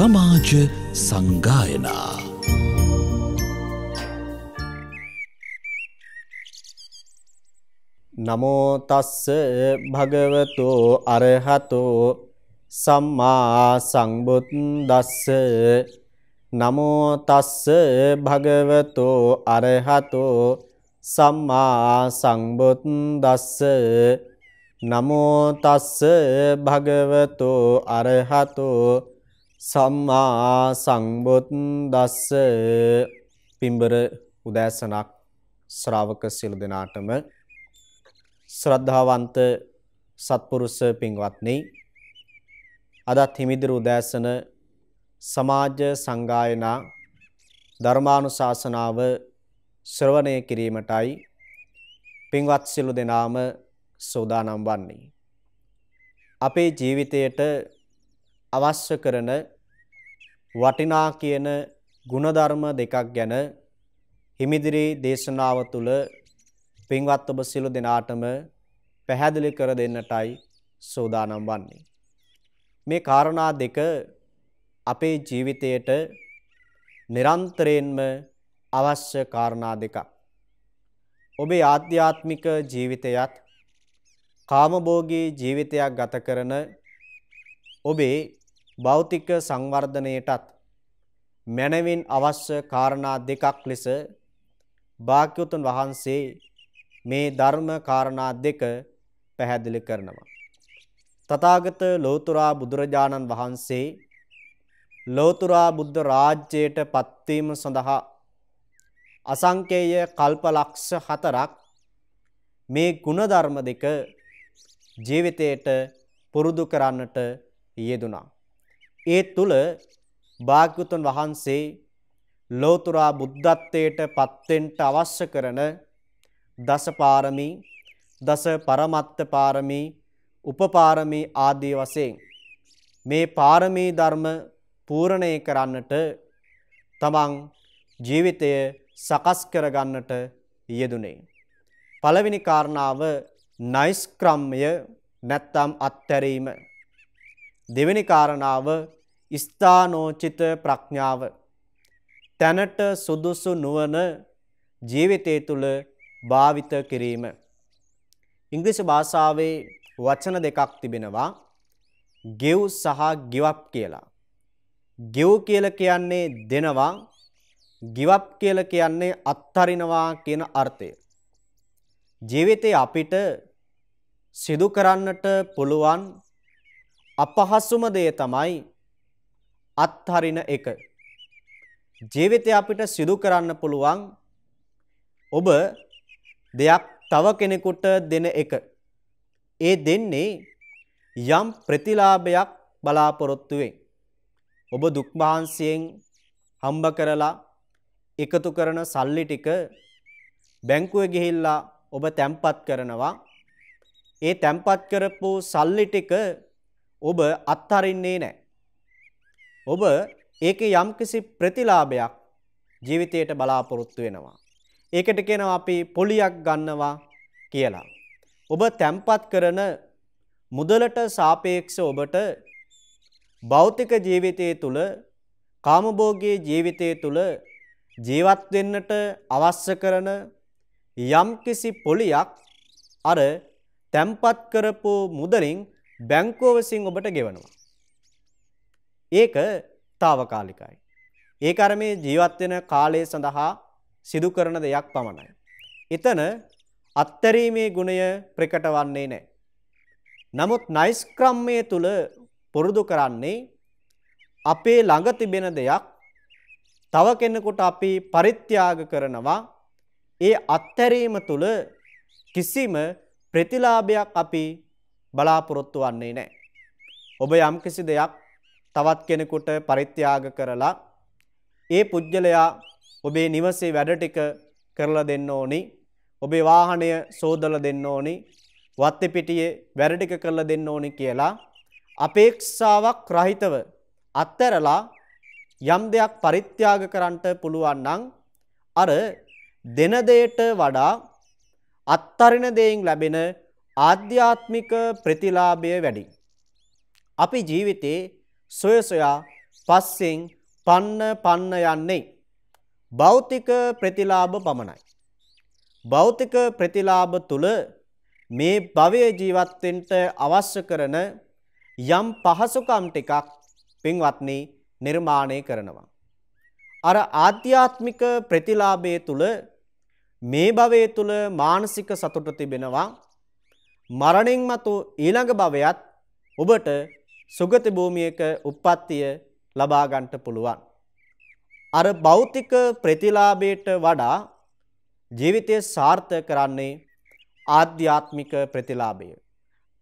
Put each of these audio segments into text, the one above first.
සමාජ සංගායනා නමෝ තස්ස භගවතෝ අරහතෝ සම්මා සංබුද්දස්ස නමෝ තස්ස භගවතෝ අරහතෝ සම්මා සංබුද්දස්ස නමෝ තස්ස භගවතෝ අරහතෝ සම්මා සංබුද්දස්ස පිඹර උදෑසනක් ශ්‍රාවක සියලු දෙනාටම ශ්‍රද්ධාවන්ත සත්පුරුෂ පින්වත්නි අදත් හිමිදිරි උදෑසන සමාජ සංගායනා ධර්මානුශාසනාව ශ්‍රවණය කිරීමටයි පින්වත් සියලු දෙනාම සෝදානම් වන්නේ අපේ ජීවිතයේට අවශ්‍ය කරන වටිනා කියන ಗುಣධර්ම දෙකක් ගැන හිමිදිරි දේශනාව තුළ පින්වත් ඔබ සියලු දෙනාටම පැහැදිලි කර දෙන්නටයි සෝදානම් වන්නේ. මේ කාරණා දෙක අපේ ජීවිතයට නිරන්තරයෙන්ම අවශ්‍ය කාරණා දෙකක්. ඔබේ ආධ්‍යාත්මික ජීවිතයත් කාමභෝගී ජීවිතයක් ගත කරන ඔබේ භෞතික සංවර්ධනයටත් මැනවින් අවශ්‍ය කාරණා දෙකක් ලෙස භාග්‍යවතුන් වහන්සේ මේ ධර්ම කාරණා දෙක පැහැදිලි කරනවා. තථාගත ලෝතුරා බුදුරජාණන් වහන්සේ ලෝතුරා බුද්ධ රාජ්‍යයට පත්වීම සඳහා අසංකේය කල්පලක්ෂ හතරක් මේ ಗುಣධර්ම දෙක ජීවිතයට පුරුදු කරන්නට යෙදුණා. ඒ තුල භාග්‍යතුන් වහන්සේ ලෝතුරා බුද්ධත්වයට පත්වෙන්න අවශ්‍ය කරන දසපාරමී දස පරමත්ත පාරමී උපපාරමී ආදී වශයෙන් මේ පාරමී ධර්ම පූර්ණේ කරන්නට තමන් ජීවිතය සකස් කරගන්නට යෙදුනේ පළවෙනි කාරණාව නයිස්ක්‍රම්‍ය නැත්තම් අත්හැරීම දෙවෙනි කාරණාව ස්ථානෝචිත ප්‍රඥාව. තැනට සුදුසු නුවණ ජීවිතය තුළ භාවිත කිරීම. ඉංග්‍රීසි භාෂාවේ වචන දෙකක් තිබෙනවා ගෙව් සහ ගිවප් කියලා. ගෙව් කියලා කියන්නේ දෙනවා, ගිවප් කියලා කියන්නේ අත්හරිනවා කියන අර්ථය. ජීවිතේ අපිට සිදු කරන්නට පුළුවන් අපහසුම දේ තමයි අත්හරින එක. ජීවිතය අපිට සිදු කරන්න පුළුවන් ඔබ දෙයක් තව කෙනෙකුට දෙන එක. ඒ දෙන්නේ යම් ප්‍රතිලාභයක් බලාපොරොත්තු වෙයි. ඔබ දුක් මහන්සියෙන් හම්බ කරලා එකතු කරන සල්ලි ටික බැංකුවේ ගිහිල්ලා ඔබ තැම්පත් කරනවා. ඒ තැම්පත් කරපු සල්ලි ටික ඔබ අත්හරින්නේ නැහැ. ඔබ ඒකේ යම්කිසි ප්‍රතිලාභයක් ජීවිතයට බලාපොරොත්තු වෙනවා. ඒකට කියනවා අපි පොලියක් ගන්නවා කියලා. ඔබ තැම්පත් කරන මුදලට සාපේක්ෂව ඔබට භෞතික ජීවිතයේ තුල කාමභෝගී ජීවිතයේ තුල ජීවත් වෙන්නට අවශ්‍ය කරන යම්කිසි පොලියක් අර තැම්පත් කරපු මුදලින් බැංකෝවසින් ඔබට ගෙවනවා. ඒක තාවකාලිකයි. ඒ අර මේ ජීවත්වෙන කාලය සඳහා සිදු කරන දෙයක් පමණයි. එතන අත්තරීමේ ගුණය ප්‍රකට වන්නේ නෑ. නමුත් නයිස්ක්‍රම්මය තුළ පුරුදු කරන්නේ අපේ ළඟ තිබෙන දෙයක් තව කෙනෙකුට අපි පරිත්‍යාග කරනවා ඒ අත්තරීම තුළ කිසිම ප්‍රතිලාභයක් අපි බලාපොරොත්තු වන්නේ නැහැ. ඔබ යම්කිසි දෙයක් තවත් කෙනෙකුට පරිත්‍යාග කරලා ඒ පුජ්‍යලයා ඔබේ නිවසේ වැඩ ටික කරලා දෙන්න ඕනි. ඔබේ වාහනය සෝදලා දෙන්න ඕනි. වත්ති පිටියේ වැඩ ටික කරලා දෙන්න ඕනි කියලා අපේක්ෂාවක් රහිතව අත්තරලා යම් දෙයක් පරිත්‍යාග කරන්නට පුළුවන් නම් අර දෙන දෙයට වඩා අත්තරින දෙයින් ලැබෙන ආධ්‍යාත්මික ප්‍රතිලාභය වැඩි. අපි ජීවිතේ සොය සොයා පස්සෙන් පන්න පන්න යන්නේ භෞතික ප්‍රතිලාභ පමණයි. භෞතික ප්‍රතිලාභ තුල මේ භවයේ ජීවත් වෙන්න අවශ්‍ය කරන යම් පහසුකම් ටිකක් පින්වත්නි නිර්මාණය කරනවා. අර ආධ්‍යාත්මික ප්‍රතිලාභයේ තුල මේ භවයේ තුල මානසික සතුට තිබෙනවා මරණින් මතු ඊළඟ භවයත් ඔබට සුගති භූමියක උප්පත්තිය ලබා ගන්නට පුළුවන්. අර භෞතික ප්‍රතිලාභයට වඩා ජීවිතය සාර්ථක කරන්නේ ආධ්‍යාත්මික ප්‍රතිලාභය.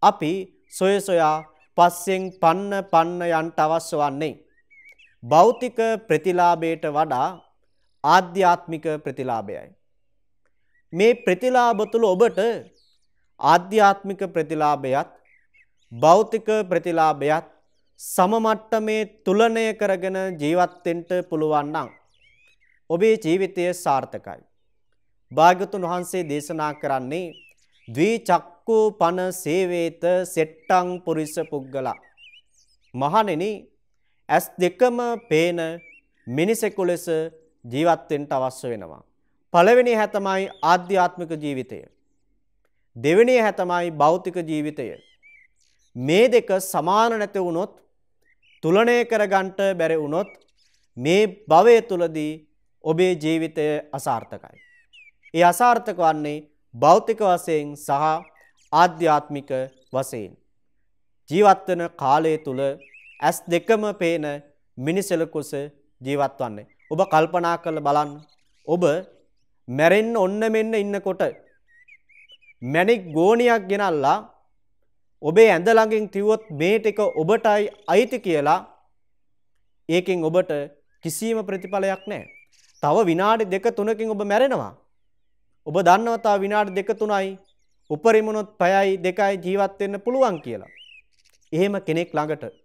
අපි සොය සොයා පස්සෙන් පන්න පන්න යන්ට අවශ්‍ය වන්නේ. භෞතික ප්‍රතිලාභයට වඩා ආධ්‍යාත්මික ප්‍රතිලාභයයි. මේ ප්‍රතිලාභ තුළ ඔබට ආධ්‍යාත්මික ප්‍රතිලාභයත් භෞතික ප්‍රතිලාභයත් සම මට්ටමේ තුලණය කරගෙන ජීවත් වෙන්න පුළුවන් නම් ඔබේ ජීවිතය සාර්ථකයි. භාග්‍යතුන් වහන්සේ දේශනා කරන්නේ ද්විචක්කු පන සේවේත සෙට්ටං පුරිස පුද්ගලා. මහණෙනි ඇස් දෙකම පේන මිනිසෙකු ලෙස ජීවත් වෙන්න අවශ්‍ය වෙනවා. පළවෙනි හැ තමයි ආධ්‍යාත්මික ජීවිතය. දෙවෙනි හැ තමයි භෞතික ජීවිතය. මේ දෙක සමාන නැති වුණොත් තුලණය කරගන්නට බැරි වුණොත් මේ භවය තුලදී ඔබේ ජීවිතය අසාර්ථකයි. ඒ අසාර්ථක වන්නේ භෞතික වශයෙන් සහ ආධ්‍යාත්මික වශයෙන්. ජීවත් වෙන කාලය තුල ඇස් දෙකම පේන මිනිසෙලකුස ජීවත් වන්නේ. ඔබ කල්පනා කරලා බලන්න. ඔබ මැරෙන්න ඔන්න මෙන්න ඉන්නකොට මැණික් ගෝණියක් ගෙනල්ලා ඔබේ ඇඳ ළඟින් තියුවොත් මේ ටික ඔබටයි අයිති කියලා ඒකෙන් ඔබට කිසිම ප්‍රතිඵලයක් නැහැ. තව විනාඩි දෙක තුනකින් ඔබ මැරෙනවා. ඔබ දන්නවා තව විනාඩි දෙක තුනයි උපරිමුණොත් පැයයි දෙකයි ජීවත් වෙන්න පුළුවන් කියලා. එහෙම කෙනෙක් ළඟට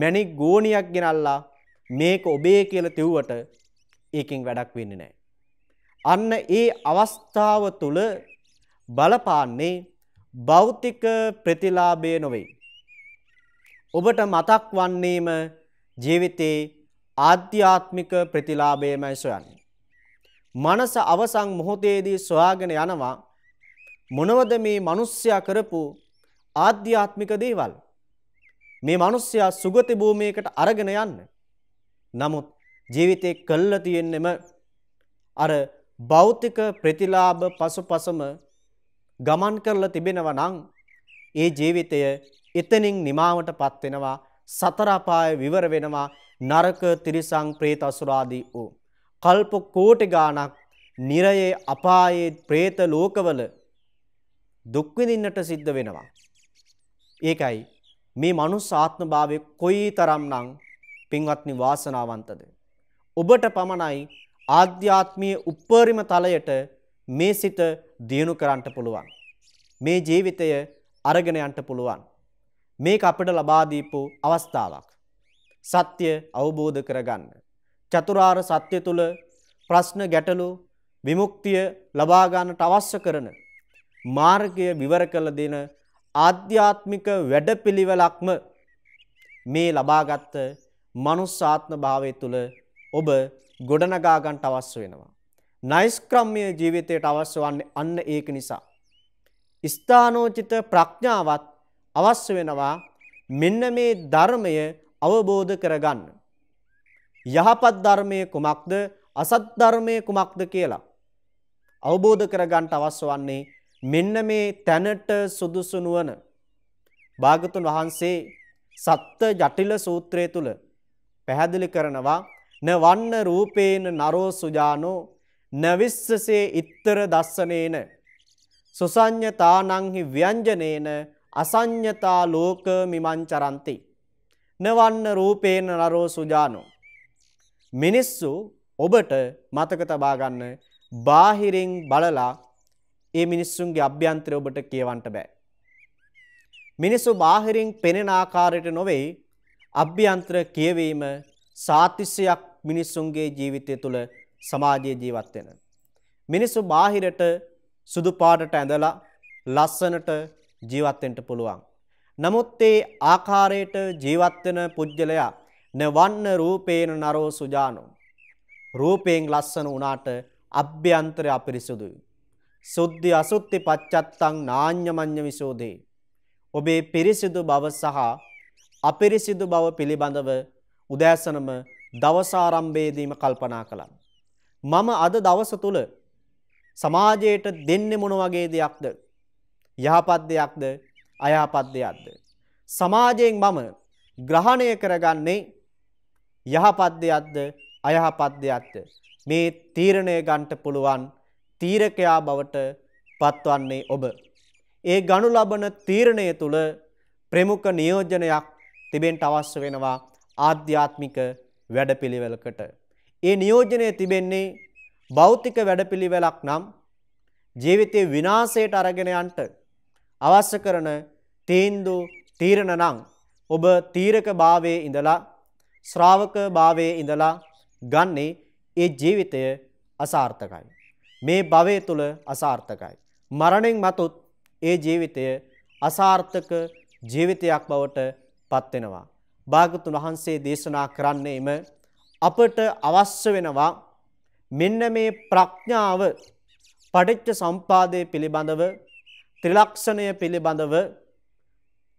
මැණික් ගෝණියක් ගෙනල්ලා මේක ඔබේ කියලා තියුවට ඒකෙන් වැඩක් වෙන්නේ නැහැ. අන්න ඒ අවස්ථාව තුල බලපාන්නේ භෞතික ප්‍රතිලාභය නොවේ. ඔබට මතක් වන්නේම ජීවිතේ ආධ්‍යාත්මික ප්‍රතිලාභයමයි සොයන්නේ. මනස අවසන් මොහොතේදී සොයාගෙන යනවා මොනවද මේ මිනිස්සයා කරපු ආධ්‍යාත්මික දේවල්? මේ මිනිස්සයා සුගති භූමියකට අරගෙන යන්න. නමුත් ජීවිතේ කළ තියෙන්නෙම අර භෞතික ප්‍රතිලාභ පසුපසම ගමන් කරලා තිබෙනවා නම් ඒ ජීවිතය එතනින් නිමාවටපත් වෙනවා සතර අපාය විවර වෙනවා නරක තිරිසං പ്രേත අසුරාදී වූ කල්ප කෝටි ගාණක් නිරයේ අපායේ പ്രേත ලෝකවල දුක් විඳින්නට සිද්ධ වෙනවා ඒකයි මේ මනුස්ස ආත්මභාවය කොයිතරම්නම් පින්වත්නි වාසනාවන්තද ඔබට පමණයි ආධ්‍යාත්මීය උප්පරිම තලයට මේ සිත දියුණු කරන්නට පුළුවන්. මේ ජීවිතය අරගෙන යන්නට පුළුවන්. මේක අපිට ලබා දීපු අවස්ථාවක්. සත්‍ය අවබෝධ කරගන්න. චතුරාර්ය සත්‍ය තුල ප්‍රශ්න ගැටලු විමුක්තිය ලබා ගන්නට අවශ්‍ය කරන මාර්ගය විවර කළ දෙන ආධ්‍යාත්මික වැඩපිළිවෙලක්ම මේ ලබාගත් මනුස්ස ආත්ම භාවය තුළ ඔබ ගොඩනගා ගන්නට අවශ්‍ය වෙනවා. නයිස්ක්‍රම්මය ජීවිතයට අවශ්‍ය වන්නේ අන්න ඒක නිසා. ස්ථානෝචිත ප්‍රඥාවත් අවශ්‍ය වෙනවා මෙන්න මේ ධර්මය අවබෝධ කරගන්න. යහපත් ධර්මය කුමක්ද අසත් ධර්මය කුමක්ද කියලා. අවබෝධ කරගන්නට අවශ්‍ය වන්නේ මෙන්න මේ තැනට සුදුසු නුවණ. භාගතුන් වහන්සේ සත්ත ජටිල සූත්‍රය තුල පැහැදිලි කරනවා න වන්න රූපේන නරෝ සුජානෝ නවිස්සසේ ඉත්තර දස්සනේන සුසඥතා නංහි ව්‍යංජනේන අසඥතා ලෝක මිමංචරන්ති නවන්න රූපේන නරෝ සුජානෝ මිනිස්සු ඔබට මතක තබා ගන්න බාහිරින් බලලා ඒ මිනිස්සුන්ගේ අභ්‍යන්තරය ඔබට කියවන්න බෑ මිනිස්සු බාහිරින් පෙනෙන ආකාරයට නොවේ අභ්‍යන්තර කියවීම සාතිස්යක් මිනිස්සුන්ගේ ජීවිතය තුළ සමාජයේ ජීවත් වෙන. මිනිස්සු බාහිරට සුදු පාටට ඇඳලා ලස්සනට ජීවත් වෙන්න පුළුවන්. නමුත් ඒ ආකාරයට ජීවත් වෙන පුජ්‍යලයා නවන්න රූපේන නරෝ සුජානෝ. රූපයෙන් ලස්සන වුණාට අභ්‍යන්තරය අපිරිසුදුයි. සුද්ධි අසුත්ති පච්චත්තං නාඤ්ඤමඤ්ඤ විසෝදේ. ඔබේ පිරිසිදු බව සහ අපිරිසිදු බව පිළිබඳව උදෑසනම දවස ආරම්භයේදීම කල්පනා කළා. මම අද දවස තුල සමාජයට දෙන්නේ මොන වගේ දෙයක්ද? යහපත් දෙයක්ද? අයහපත් දෙයක්ද? සමාජයෙන් මම ග්‍රහණය කරගන්නේ යහපත් දෙයක්ද? අයහපත් දෙයක්ද? මේ තීරණය ගන්නට පුළුවන් තීරකයා බවට පත්වන්නේ ඔබ. ඒ ගනු ලබන තීරණය තුළ ප්‍රමුඛ නියෝජනයක් තිබෙන්ට අවශ්‍ය වෙනවා ආධ්‍යාත්මික වැඩපිළිවෙලකට. ඒ නියෝජනය තිබෙන්නේ භෞතික වැඩපිළිවෙලක් නම් ජීවිතේ විනාශයට අරගෙන යන්නට අවශ්‍ය කරන තීන්දුව තීරණ නම් ඔබ තීරක භාවයේ ඉඳලා ශ්‍රාවක භාවයේ ඉඳලා ගන්නේ ඒ ජීවිතය අසාර්ථකයි. මේ භවය තුල අසාර්ථකයි. මරණයෙන් මතුත් ඒ ජීවිතය අසාර්ථක ජීවිතයක් බවට පත් වෙනවා. භාගතුන් වහන්සේ දේශනා කරන්නේම අපට අවශ්‍ය වෙනවා මෙන්න මේ ප්‍රඥාව පටිච්ච සම්පාදයේ පිළිබඳව ත්‍රිලක්ෂණය පිළිබඳව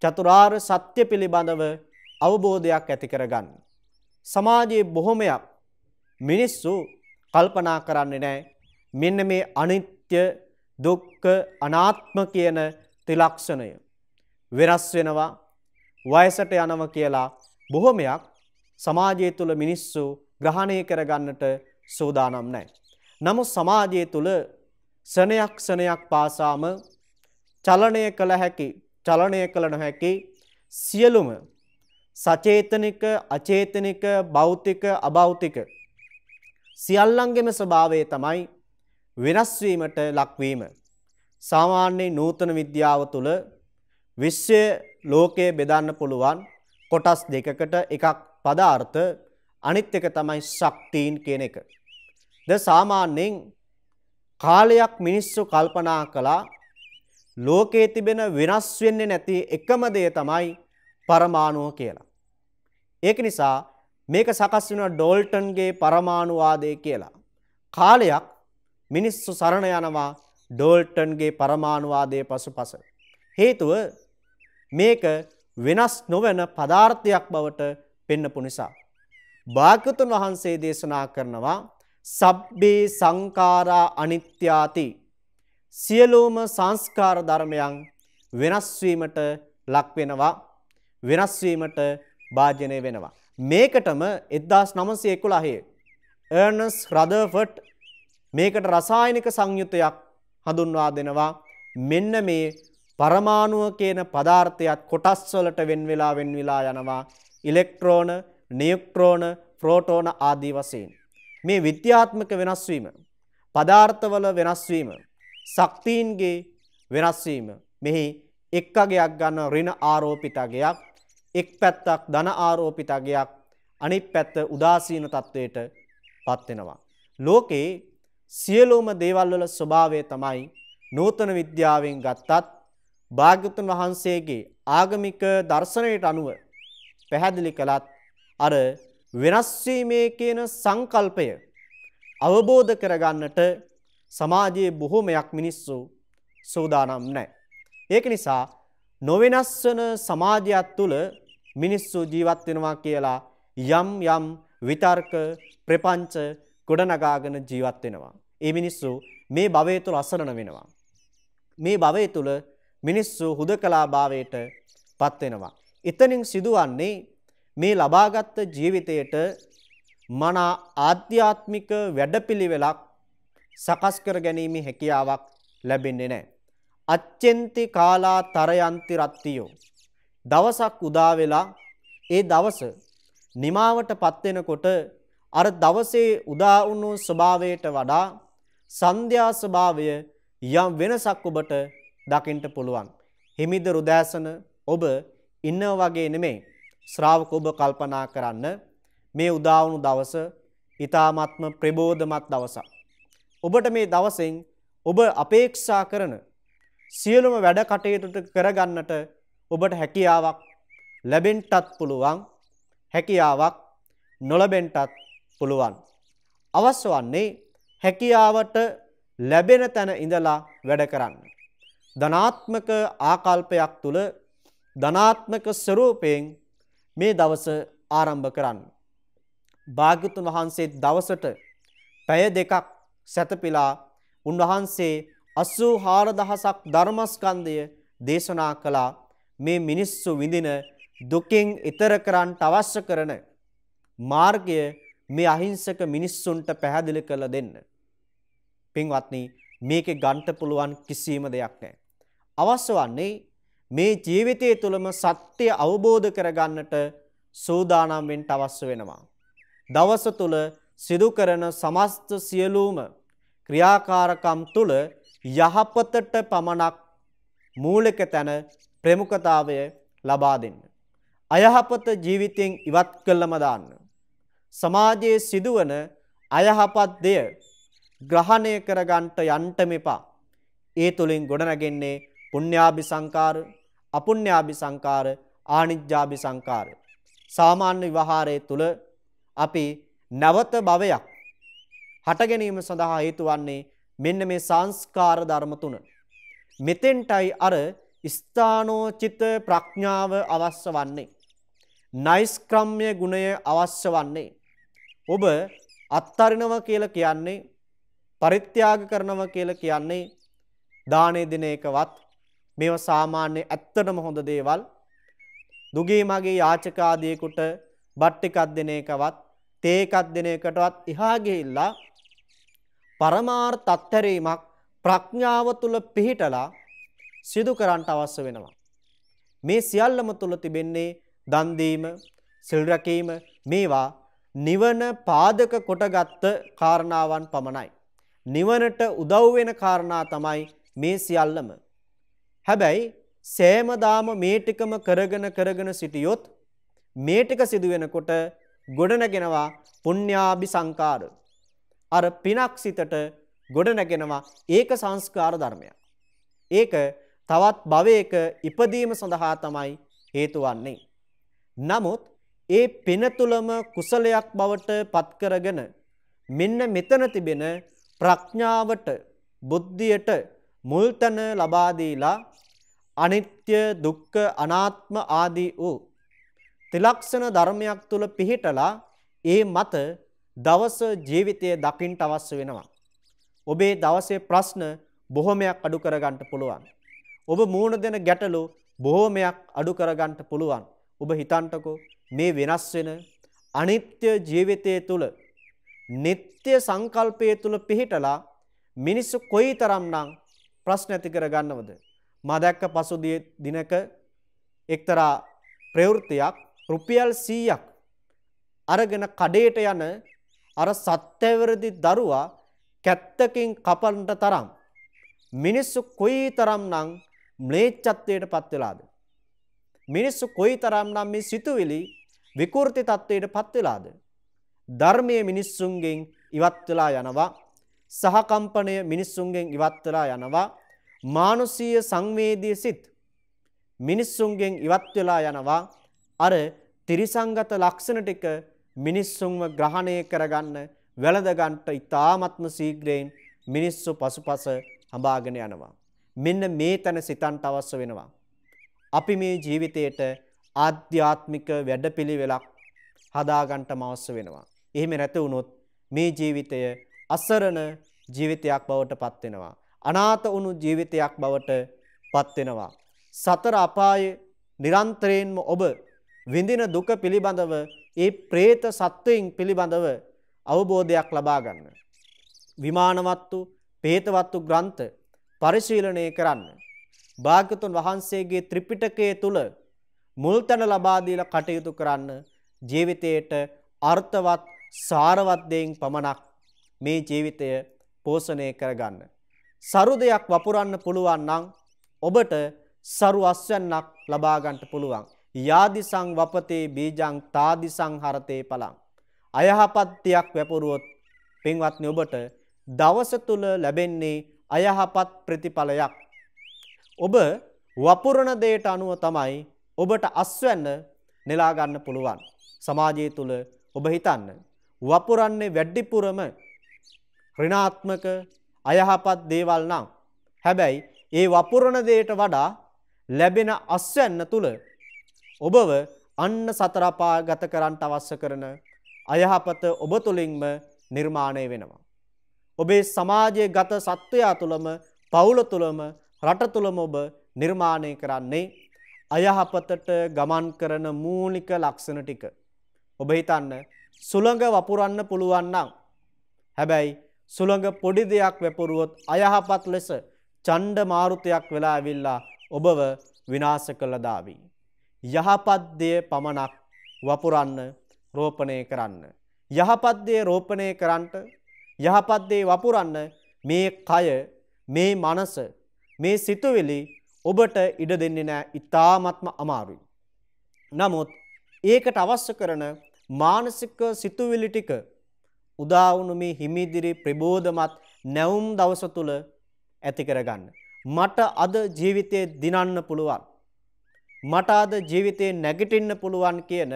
චතුරාර්ය සත්‍ය පිළිබඳව අවබෝධයක් ඇති කරගන්න. සමාජයේ බොහොමයක් මිනිස්සු කල්පනා කරන්නේ නැහැ මෙන්න මේ අනිත්‍ය දුක්ඛ අනාත්ම කියන ත්‍රිලක්ෂණය වෙනස් වෙනවා වයසට යනවා කියලා බොහොමයක් සමාජය තුළ මිනිස්සු ග්‍රහණය කරගන්නට සූදානම් නැහැ. නමුත් සමාජය තුළ සනයක් සනයක් පාසාම චලනය කළ හැකි චලනය කළ නොහැකි සියලුම සචේතනික අචේතනික භෞතික අභෞතික සියල්ලන්ගෙම ස්වභාවය තමයි වෙනස් වීමට ලක්වීම. සාමාන්‍ය නූතන විද්‍යාව තුළ විශ්වය ලෝකය බෙදන්න පුළුවන් කොටස් දෙකකට එකක් පදාර්ථ අනිත් එක තමයි ශක්තියින් කියන එක. ද සාමාන්‍යයෙන් කාලයක් මිනිස්සු කල්පනා කළා ලෝකයේ තිබෙන වෙනස් වෙන්නේ නැති එකම දේ තමයි පරමාණුව කියලා. ඒක නිසා මේක සකස් වෙන ඩෝල්ටන්ගේ පරමාණුවාදය කියලා. කාලයක් මිනිස්සු සරණ යනවා ඩෝල්ටන්ගේ පරමාණුවාදයේ පසුපස. හේතුව මේක වෙනස් නොවන පදාර්ථයක් බවට පෙන්නපු නිසා. භාග්‍යතුන් වහන්සේ දේශනා කරනවා සබ්බේ සංඛාරා අනිත්‍යාති සියලුම සංස්කාර ධර්මයන් වෙනස් වීමට ලක් වෙනවා වෙනස් වීමට භාජනය වෙනවා මේකටම 1911 එර්නස් රදර්ෆර්ඩ් මේකට රසායනික සංයුතයක් හඳුන්වා දෙනවා මෙන්න මේ පරමාණුව කියන පදාර්ථයත් කොටස් වලට වෙන් වෙලා වෙන් වෙලා යනවා ඉලෙක්ට්‍රෝන, නියුක්ට්‍රෝන, ප්‍රෝටෝන ආදී වශයෙන් මේ විද්‍යාත්මක වෙනස් වීම, පදාර්ථවල වෙනස් වීම, ශක්තියින්ගේ වෙනස් වීම මෙහි එක් අගයක් ගන්න ඍණ ආරෝපිත අගයක්, එක් පැත්තක් ධන ආරෝපිත අගයක්, අනිත් පැත්ත උදාසීන තත්වයට පත් වෙනවා. ලෝකේ සියලුම දේවල් වල ස්වභාවය තමයි නූතන විද්‍යාවෙන් ගත්තත් භාග්‍යතුන් වහන්සේගේ ආගමික දර්ශනයට අනුව පැහැදිලි කළත් අර වෙනස් වීමේ කියන සංකල්පය අවබෝධ කරගන්නට සමාජයේ බොහෝමයක් මිනිස්සු සූදානම් නැහැ. ඒක නිසා නොවෙනස් වෙන සමාජයක් තුළ මිනිස්සු ජීවත් වෙනවා කියලා යම් යම් විතර්ක ප්‍රපංච ගොඩනගාගෙන ජීවත් වෙනවා. ඒ මිනිස්සු මේ භවය තුළ අසරණ වෙනවා. මේ භවය තුළ මිනිස්සු හුදකලාභාවයට පත් වෙනවා. එතනින් සිදුවන්නේ මේ ලබාගත් ජීවිතයට මන ආධ්‍යාත්මික වැඩපිළිවෙලක් සකස් කර ගැනීමේ හැකියාවක් ලැබෙන්නේ නැහැ. අච්චෙන්ති කාලා තරයන්ති රත්තියෝ. දවසක් උදා වෙලා ඒ දවස නිමාවටපත් වෙනකොට අර දවසේ උදා වුණු ස්වභාවයට වඩා සන්ධ්‍යා ස්වභාවය යම් වෙනසක් ඔබට දකින්න පුළුවන්. හිමිද රුදෑසන ඔබ ඉන්නව වගේ නෙමෙයි. ශ්‍රාවක ඔබ කල්පනා කරන්න මේ උදාවුණු දවස ඊ타ත්ම ප්‍රබෝධමත් දවසක්. ඔබට මේ දවසෙන් ඔබ අපේක්ෂා කරන සියලුම වැඩ කටයුතු කරගන්නට ඔබට හැකියාවක් ලැබෙන්නත් පුළුවන් හැකියාවක් නොලැබෙන්නත් පුළුවන් අවශ්‍ය වන්නේ හැකියාවට ලැබෙන තැන ඉඳලා වැඩ කරන්න ධනාත්මක ආකල්පයක් තුල ධනාත්මක ස්වරූපයෙන් මේ දවස ආරම්භ කරන්න. භාග්‍යතුන් වහන්සේ දවසට පැය දෙකක් සැතපීලා උන්වහන්සේ 84000ක් ධර්මස්කන්ධය දේශනා කළා. මේ මිනිස්සු විඳින දුකෙන් ඈතර කරන්නට අවශ්‍ය කරන මාර්ගය මේ අහිංසක මිනිස්සුන්ට පැහැදිලි කරලා දෙන්න. පින්වත්නි මේකේ ගන්න පුළුවන් කිසිම දෙයක් නැහැ. අවශ්‍ය වන්නේ මේ ජීවිතය තුළම සත්‍ය අවබෝධ කරගන්නට සූදානම් වෙන්න අවශ්‍ය වෙනවා. දවස තුල සිදු කරන සමස්ත සියලුම ක්‍රියාකාරකම් තුල යහපතට පමණක් මූලික තැන ප්‍රමුඛතාවය ලබා දෙන්න. අයහපත ජීවිතයෙන් ඉවත් කළම දාන්න. සමාජයේ සිදුවන අයහපත් දෙය ග්‍රහණය කරගන්නට යන්න මෙපා. ඒ තුලින් ගොඩනැගෙන්නේ පුණ්‍යාභි සංකාර අපුණ්‍යාභි සංකාර ආනිජ්ජාභි සංකාර සාමාන්‍ය විවහාරයේ තුල අපි නැවත භවයක් හට ගැනීම සඳහා හේතු වන්නේ මෙන්න මේ සංස්කාර ධර්ම තුන. මෙතෙන්ටයි අර ස්ථානෝචිත ප්‍රඥාව අවශ්‍ය වන්නේ. නෛෂ්ක්‍රම්‍ය ගුණය අවශ්‍ය වන්නේ. ඔබ අත්තරිනව කියලා කියන්නේ පරිත්‍යාග කරනවා කියලා කියන්නේ දානේ දින එකවත් මේවා සාමාන්‍ය ඇත්තටම හොඳ දේවල්. දුගේ මගේ යාචකාදීෙකුට බත් එකක් දෙන එකවත් තේ එකක් දෙන එකටවත් එහා ගිහිල්ලා පරමාර්ථ තත්ත්වරීමක් ප්‍රඥාව තුල පිහිටලා සිදු කරන්න අවශ්‍ය වෙනවා. මේ සියල්ලම තුල තිබෙන්නේ දන් දීම, සිල් රැකීම මේවා නිවන පාදක කොටගත් කාරණාවන් පමණයි. නිවනට උදව් වෙන කාරණා තමයි මේ සියල්ලම. හැබැයි සෑමදාම මේ ටිකම කරගෙන කරගෙන සිටියොත් මේ ටික සිදු වෙනකොට ගොඩනගෙනවා පුණ්‍යාභි සංකාර. අර පිනක් සිතට ගොඩනගෙනවා ඒක සංස්කාර ධර්මයක්. ඒක තවත් භවයක ඉපදීම සඳහා තමයි හේතු වන්නේ. නමුත් ඒ පින තුලම කුසලයක් බවට පත් කරගෙන මෙන්න මෙතන තිබෙන ප්‍රඥාවට බුද්ධියට මුල්තන ලබා දීලා අනිත්‍ය දුක්ඛ අනාත්ම ආදී වූ තිලක්ෂණ ධර්මයක් තුල පිහිටලා ඒ මත දවස ජීවිතයේ දකින්න අවශ්‍ය වෙනවා. ඔබේ දවසේ ප්‍රශ්න බොහොමයක් අඩු කරගන්න පුළුවන්. ඔබ මූණ දෙන ගැටලු බොහොමයක් අඩු කරගන්න පුළුවන්. ඔබ හිතන්ටකෝ මේ වෙනස් වෙන අනිත්‍ය ජීවිතයේ තුල නিত্য සංකල්පයේ තුල පිහිටලා මිනිස්සු කොයිතරම්නම් ප්‍රශ්න ඇති කරගන්නවද? මදැක්ක පසුදිය දිනක එක්තරා ප්‍රවෘත්තියක් රුපියල් 100ක් අරගෙන කඩේට යන අර සත්‍යවරදි දරුවා කැත්තකින් කපන්නට තරම් මිනිස්සු කොයි තරම්නම් ම්ලේච්ඡත්වයට පත් වෙලාද මිනිස්සු කොයි තරම්නම් මේ සිතුවිලි විකෘති තත්වයට පත් වෙලාද ධර්මයේ මිනිස්සුන්ගෙන් ඉවත් වෙලා යනවා සහකම්පණය මිනිස්සුන්ගෙන් ඉවත් වෙලා යනවා මානුසීය සංවේදී සිත් මිනිස්සුන්ගෙන් ඉවත් වෙලා යනවා අර තිරිසංගත ලක්ෂණ ටික මිනිස්සුන්ව ග්‍රහණය කරගන්න වැළඳගන්ට ඉතාමත්ම සීග්‍රයෙන් මිනිස්සු පසුපස හඹාගෙන යනවා. මෙන්න මේ තැන සිතන්ට අවශ්‍ය වෙනවා. අපි මේ ජීවිතයට ආධ්‍යාත්මික වැඩපිළිවෙලක් හදාගන්ට මවස්ස වෙනවා. එහෙම නැති වුණොත් මේ ජීවිතය අසරණ ජීවිතයක් බවට පත්වෙනවා. අනාථ වුණු ජීවිතයක් බවට පත් වෙනවා. සතර අපායේ නිරන්තරයෙන්ම ඔබ විඳින දුක පිළිබඳව ඒ പ്രേත සත්වයින් පිළිබඳව අවබෝධයක් ලබා ගන්න. විමානවත්තු, പ്രേතවත්තු ග්‍රන්ථ පරිශීලනය කරන්න. භාග්‍යතුන් වහන්සේගේ ත්‍රිපිටකයේ තුල මුල්තැන ලබා දීලා කටයුතු කරන්න ජීවිතයට අර්ථවත් සාරවත් දෙයින් පමණක් මේ ජීවිතය පෝෂණය කරගන්න. සරු දෙයක් වපුරන්න පුළුවන් නම් ඔබට සරු අස්වැන්නක් ලබා ගන්නට පුළුවන්. යාදිසං වපතේ බීජං තාදිසං හරතේ පලං. අයහපත්තියක් වැපුරුවොත් පින්වත්නි ඔබට දවස තුල ලැබෙන්නේ අයහපත් ප්‍රතිඵලයක්. ඔබ වපුරන දෙයට අනුව තමයි ඔබට අස්වැන්න නෙලා ගන්න පුළුවන්. සමාජය තුල ඔබ හිතන්න වපුරන්නේ වැඩිපුරම ඍණාත්මක අයහපත් දේවල් නම්. හැබැයි ඒ වපුරණ දේට වඩා ලැබෙන අස්වැන්න තුල ඔබව අන්න සතර අපාගත කරන්න අවශ්‍ය කරන අයහපත ඔබ තුලින්ම නිර්මාණය වෙනවා. ඔබේ සමාජයේ ගත සත්වයා තුළම පවුල තුළම රට තුළම ඔබ නිර්මාණය කරන්නේ අයහපතට ගමන් කරන මූලික ලක්ෂණ ටික. ඔබ හිතන්න සුළඟ වපුරන්න පුළුවන් නම් හැබැයි සුළඟ පොඩි දෙයක් වැපුරුවොත් අයහපත් ලෙස චණ්ඩ මාරුතයක් වෙලා ඇවිල්ලා ඔබව විනාශ කළ දාවි. යහපත් දේ පමණක් වපුරන්න රෝපණය කරන්න. යහපත් දේ රෝපණය කරන්නට යහපත් දේ වපුරන්න මේ කය මේ මනස මේ සිතුවිලි ඔබට ඉඩ දෙන්නේ නෑ ඉතාමත්ම අමාරුයි. නමුත් ඒකට අවශ්‍ය කරන මානසික සිතුවිලි ටික උදා වුණු මේ හිමිදිරි ප්‍රබෝධමත් නැවුම් දවස තුල ඇති කරගන්න. මට අද ජීවිතේ දිනන්න පුළුවන්. මට අද ජීවිතේ නැගිටින්න පුළුවන් කියන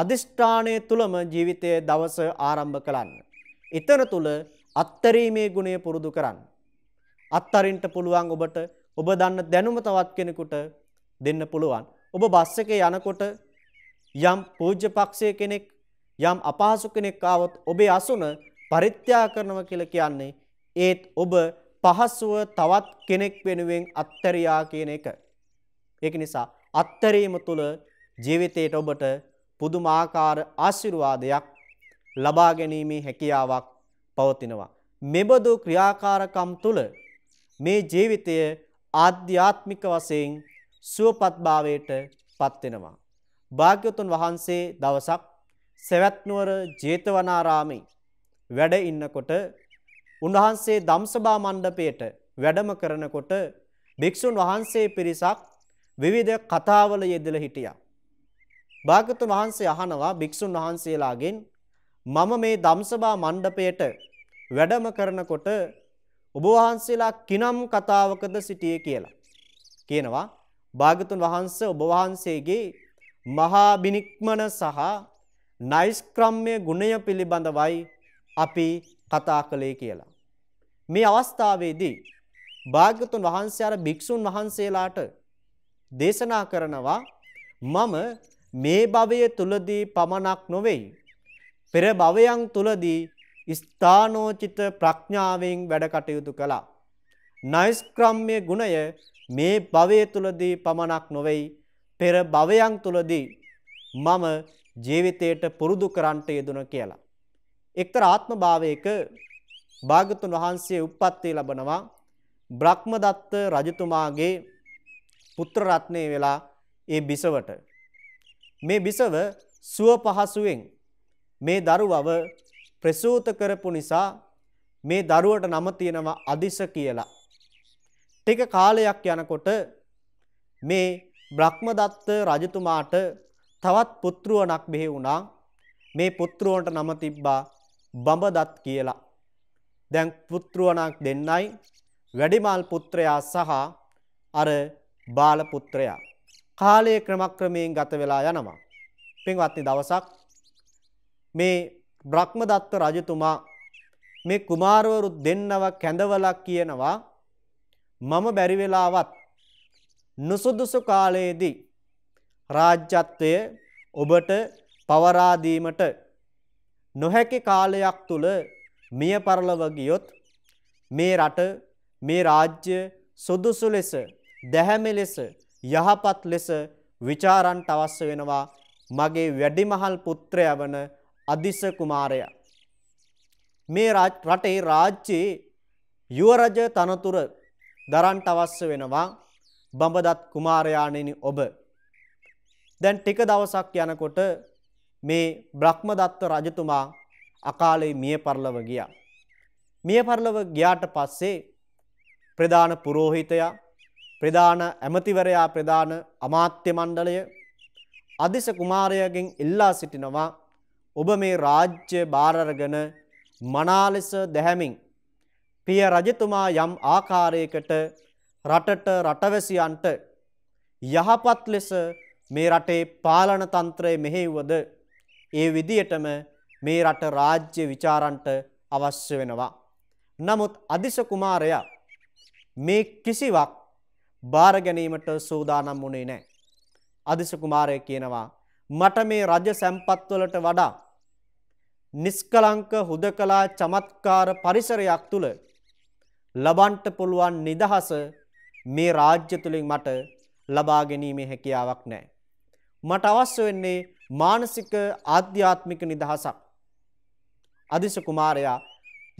අදිෂ්ඨානය තුලම ජීවිතයේ දවස ආරම්භ කරන්න. ඊතර තුල අත්තරීමේ ගුණය පුරුදු කරන්න. අත්තරින්ට පුළුවන් ඔබට ඔබ දන්න දැනුම තවත් කෙනෙකුට දෙන්න පුළුවන්. ඔබ බස් එකේ යනකොට යම් පූජ්‍ය පක්ෂයේ කෙනෙක් යම් අපහසු කෙනෙක් ආවොත් ඔබේ අසුන පරිත්‍යාග කරනවා කියලා කියන්නේ ඒත් ඔබ පහසුව තවත් කෙනෙක් වෙනුවෙන් අත්තරියා කියන එක. ඒක නිසා අත්තරීම තුළ ජීවිතයට ඔබට පුදුමාකාර ආශිර්වාදයක් ලබා ගැනීමේ හැකියාවක් පවතිනවා. මෙබඳු ක්‍රියාකාරකම් තුළ මේ ජීවිතය ආධ්‍යාත්මික වශයෙන් සුවපත්භාවයට පත් වෙනවා. භාග්‍යවතුන් වහන්සේ දවසක් සැවැත්නුවර ජේතවනාරාමේ වැඩ ඉන්නකොට උන්වහන්සේ ධම්සභා මණ්ඩපයට වැඩම කරනකොට භික්ෂුන් වහන්සේ පිරිසක් විවිධ කතාවල යෙදලා හිටියා. භාගතුන් වහන්සේ අහනවා භික්ෂුන් වහන්සේලාගෙන් මම මේ ධම්සභා මණ්ඩපයට වැඩම කරනකොට ඔබ වහන්සේලා කිනම් කතාවකද සිටියේ කියලා. කියනවා භාගතුන් වහන්සේ ඔබ වහන්සේගේ මහා බිනික්මන සහ නයිස්ක්‍රම්මය ගුණය පිළිබඳවයි අපි කතා කළේ කියලා. මේ අවස්ථාවේදී භාග්‍යතුන් වහන්සේ අර භික්ෂුන් වහන්සේලාට දේශනා කරනවා මම මේ භවය තුලදී පමණක් නොවේයි පෙර භවයන් තුලදී ස්ථානෝචිත ප්‍රඥාවෙන් වැඩ කටයුතු කළා නෛෂ්ක්‍රම්‍ය ගුණය මේ භවය තුලදී පමණක් නොවේයි පෙර භවයන් තුලදී මම ජීවිතයට පුරුදු කරන්ට යෙදුන කියලා. එක්තර ආත්මභාවයක භාගතුන් වහන්සේ උප්පත්තිය ලබනවා බ්‍රහ්මදත්ත රජතුමාගේ පුත්‍ර රත්නේ වෙලා ඒ බිසවට මේ බිසව සුව පහසුවෙන් මේ දරුවව ප්‍රසූත කරපු නිසා මේ දරුවට නම තියෙනවා අදිස කියලා. ටික කාලයක් යනකොට මේ බ්‍රහ්මදත්ත රජතුමාට තවත් පුත්‍රුවණක් බෙහෙ වුණා. මේ පුත්‍රුවන්ට නම තිබ්බා බඹදත් කියලා. දැන් පුත්‍රුවණක් දෙන්නයි වැඩිමල් පුත්‍රයා සහ අර බාල පුත්‍රයා. කාලයේ ක්‍රමක්‍රමයෙන් ගත වෙලා යනවා. පින්වත්නි දවසක් මේ බ්‍රහ්මදත්ත රජතුමා මේ කුමාරවරු දෙන්නව කැඳවලා කියනවා මම බැරි වෙලාවත් නුසුදුසු කාලයේදී රාජ්‍යත්වය ඔබට පවරා දීමට නොහැකි කාලයක් තුල මිය පරලොව ගියොත් මේ රට මේ රාජ්‍ය සුදුසු ලෙස දැහැමි ලෙස යහපත් ලෙස ਵਿਚාරන්ට අවශ්‍ය වෙනවා මගේ වැඩිමහල් පුත්‍රයා වන අදිස කුමාරයා මේ රටේ රාජ්‍යයේ යුවරජ තනතුර දරන්ට අවශ්‍ය වෙනවා බඹදත් කුමාරයාණෙනි ඔබ දැන් ටික දවසක් යනකොට මේ බ්‍රහ්මදත්ත රජතුමා අකාලේ මිය පරලව ගියා. මිය පරලව ගියාට පස්සේ ප්‍රධාන පුරෝහිතයා ප්‍රධාන ඇමතිවරයා ප්‍රධාන අමාත්‍ය මණ්ඩලය අදිස කුමාරයගෙන් ඉල්ලා සිටිනවා ඔබ මේ රාජ්‍ය බාරරගෙන මනාලෙස දැහැමින් පිය රජතුමා යම් ආකාරයකට රටට රටවැසියන්ට යහපත් ලෙස මේ රටේ පාලන තන්ත්‍රය මෙහෙව්වද ඒ විදියටම මේ රට රාජ්‍ය ਵਿਚාරන්ට අවශ්‍ය වෙනවා. නමුත් අදිස කුමාරයා මේ කිසිවක් බාර ගැනීමට සූදානම් වුණේ නැහැ. අදිස කුමාරය කියනවා මට මේ රජ සම්පත්වලට වඩා නිස්කලංක හුදකලා චමත්කාර පරිසරයක් තුල ලබන්ට පුළුවන් නිදහස මේ රාජ්‍ය තුලින් මට ලබා ගැනීමේ හැකියාවක් නැහැ. මට අවශ්‍ය වෙන්නේ මානසික ආධ්‍යාත්මික නිදහසක්. අදිශ කුමාරයා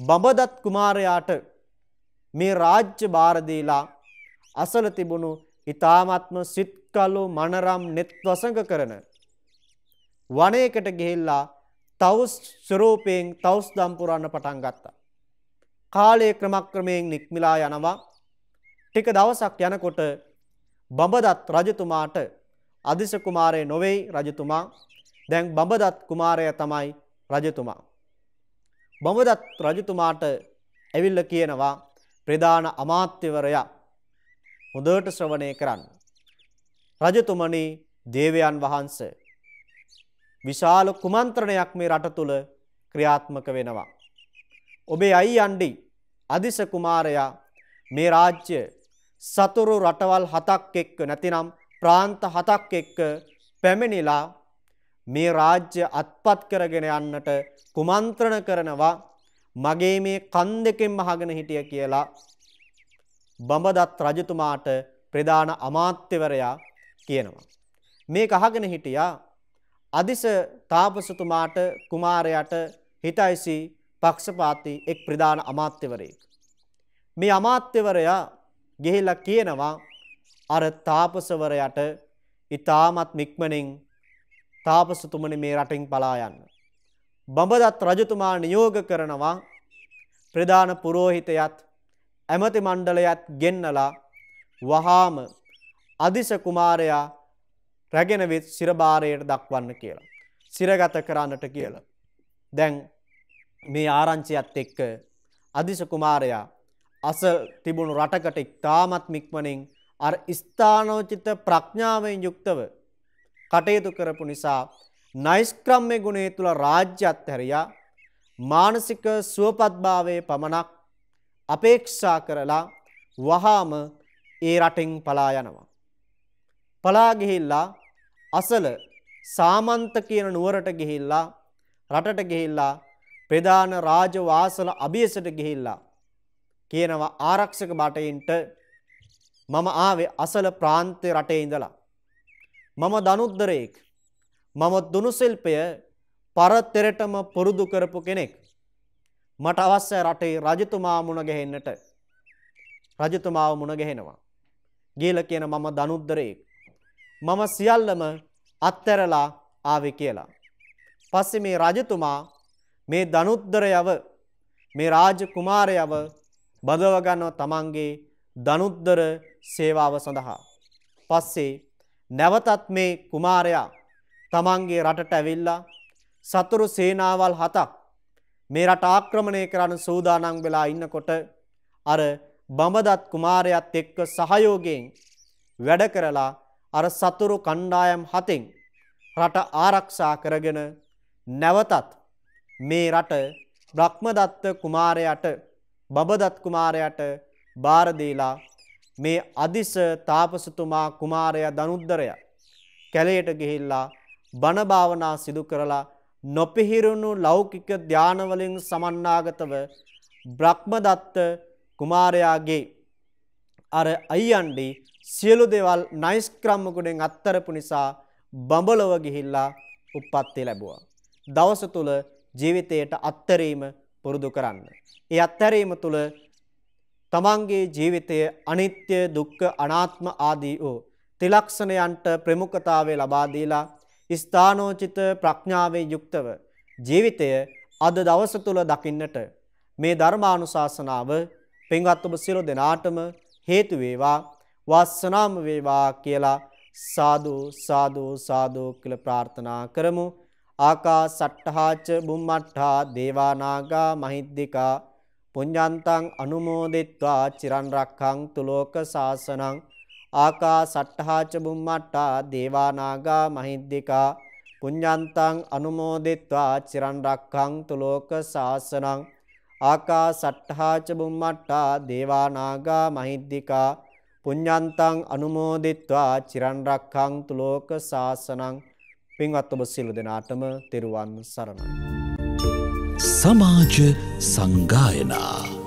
බඹදත් කුමාරයාට මේ රාජ්‍ය භාර දීලා අසල තිබුණු ඊ타ත්ම සිත්කලු මනරම් net වසඟ කරන වනයේකට ගිහිල්ලා තවුස් ස්වරූපයෙන් තවුස් දම් පුරන්න පටන් ගත්තා. කාලයේ ක්‍රමක්‍රමයෙන් නික්මිලා යනවා. ටික දවසක් යනකොට බඹදත් රජතුමාට අදිස කුමාරය නොවේයි රජතුමා දැන් බඹදත් කුමාරය තමයි රජතුමා. බඹදත් රජතුමාට ඇවිල්ල කියනවා ප්‍රධාන අමාත්‍යවරයා හොඳට ශ්‍රවණය කරන්න. රජතුමනි දේවයන් වහන්ස. විශාල කුමන්ත්‍රණයක් මේ රට තුළ ක්‍රියාත්මක වෙනවා. ඔබේ අයි අන්ඩි අදිස කුමාරයා මේ රාජ්‍ය සතුරු රටවල් හතක් එක්ක නැතිනම් ප්‍රාන්ත හතක් එක්ක පැමිණිලා මේ රාජ්‍ය අත්පත් කරගෙන යන්නට කුමන්ත්‍රණ කරනවා මගේ මේ කන් දෙකෙන් අහගෙන හිටිය කියලා බඹදත් රජතුමාට ප්‍රධාන අමාත්‍යවරයා කියනවා. මේක අහගෙන හිටියා අදිස තාපසතුමාට කුමාරයාට හිතයිසි පක්ෂපාති එක් ප්‍රධාන අමාත්‍යවරයෙක්. මේ අමාත්‍යවරයා ගිහිල්ලා කියනවා අර තාපසවරයට ඊ타මත් මික්මණින් තාපසතුමනි මේ රටින් පලා යන්න. බඹදත් රජතුමා නියෝග කරනවා ප්‍රධාන පුරෝහිතයත් ඇමති මණ්ඩලයත් ගෙන්නලා වහාම අදිස කුමාරයා රැගෙන විත් සිරබාරයට දක්වන්න කියලා. සිරගත කරන්නට කියලා. දැන් මේ ආරංචියත් එක්ක අදිස කුමාරයා අසල් තිබුණු රටකට ඉතාමත් මික්මනින් අර ස්ථානෝචිත ප්‍රඥාවෙන් යුක්තව කටයුතු කරපු නිසා නෛෂ්ක්‍රම්‍ය ගුණය තුල රාජ්‍යත් හැරියා මානසික සුවපත්භාවයේ පමණක් අපේක්ෂා කරලා වහාම ඒ රටෙන් පලා යනවා. පලා ගිහිල්ලා අසල සාමන්ත කියන නුවරට ගිහිල්ලා රටට ගිහිල්ලා ප්‍රධාන රාජවාසල අභියසට ගිහිල්ලා කියනවා ආරක්ෂක බටයින්ට මම ආවේ අසල ප්‍රාන්තය රටේ ඉඳලා. මම දනුද්දරයෙක්. මම දුනුශිල්පය පරතරටම පුරුදු කරපු කෙනෙක්. මට අවශ්‍ය රටේ රජතුමා මුණ ගැහෙන්නට. රජතුමාව මුණ ගැහෙනවා. ගියල කියන මම දනුද්දරයෙක්. මම සියල්ලම අත්තරලා ආවේ කියලා. පස්සේ මේ රජතුමා මේ දනුද්දරයව මේ රාජ කුමාරයව බදව ගන්නව තමන්ගේ දනුද්දර සේවාව සඳහා. පස්සේ නැවතත් මේ කුමාරයා තමන්ගේ රටට ඇවිල්ලා සතුරු සේනාවල් හතක් මේ රට ආක්‍රමණය කරන්න සූදානම් වෙලා ඉන්නකොට අර බඹදත් කුමාරයත් එක්ක සහයෝගයෙන් වැඩ කරලා අර සතුරු කණ්ඩායම් හතෙන් රට ආරක්ෂා කරගෙන නැවතත් මේ රට බ්‍රහ්මදත්ත කුමාරයාට බබදත් කුමාරයාට බාර දීලා මේ අදිස තාපසතුමා කුමාරයා දනුද්දරයා කැලයට ගිහිල්ලා බණ භාවනා සිදු කරලා නොපිහිරුණු ලෞකික ධාන වලින් සමන්නාගතව බ්‍රහ්මදත්ත කුමාරයාගේ අර අයියන්ඩි සියලු දේවල් නයිස්ක්‍රම ගුණෙන් අත්තරපු නිසා බඹලව ගිහිල්ලා උප්පත්ති ලැබුවා. දවස තුල ජීවිතයට අත්තරීම පුරුදු කරන්න. ඒ අත්තරීම තුල තමන්ගේ ජීවිතය අනිත්‍ය දුක්ඛ අනාත්ම ආදී වූ ත්‍රිලක්ෂණයන්ට ප්‍රමුඛතාවය ලබා දීලා ස්ථානෝචිත ප්‍රඥාවේ යුක්තව ජීවිතය අද දවස තුල දකින්නට මේ ධර්මානුශාසනාව පින්වත් ඔබ සියලු දෙනාටම හේතු වේවා වාසනාම වේවා කියලා සාදු සාදු සාදු කියලා ප්‍රාර්ථනා කරමු ආකාසට්ඨාච බුම්මට්ඨා දේවානාගා මහිද්దికා පුඤ්ඤන්තං අනුමෝදිත්වා චිරන් රක්ඛන්තු ලෝක සාසනං ආකාසට්ඨාච බුම්මට්ටා දේවානාගා මහිද්దికා පුඤ්ඤන්තං අනුමෝදිත්වා චිරන් රක්ඛන්තු ලෝක සාසනං ආකාසට්ඨාච බුම්මට්ටා දේවානාගා මහිද්దికා පුඤ්ඤන්තං අනුමෝදිත්වා චිරන් රක්ඛන්තු ලෝක සාසනං පින්වත් ඔබ සියලු දෙනාටම තෙරුවන් සරණයි සමාජ සංගායනා